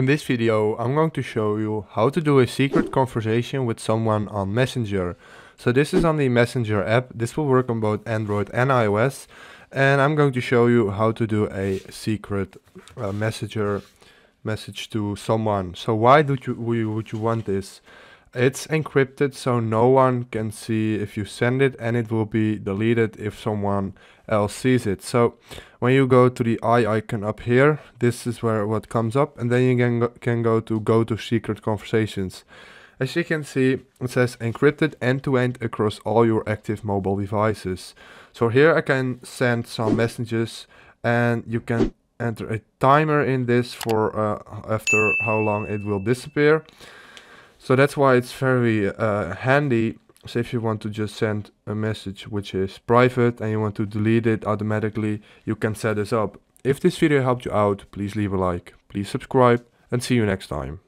In this video I'm going to show you how to do a secret conversation with someone on Messenger. So this is on the Messenger app, this will work on both Android and iOS and I'm going to show you how to do a secret uh, messenger message to someone. So why do you, would you want this? It's encrypted so no one can see if you send it and it will be deleted if someone else sees it. So when you go to the eye icon up here, this is where what comes up and then you can go, can go to go to secret conversations. As you can see, it says encrypted end-to-end -end across all your active mobile devices. So here I can send some messages and you can enter a timer in this for uh, after how long it will disappear. So that's why it's very uh, handy. So if you want to just send a message which is private and you want to delete it automatically, you can set this up. If this video helped you out, please leave a like, please subscribe and see you next time.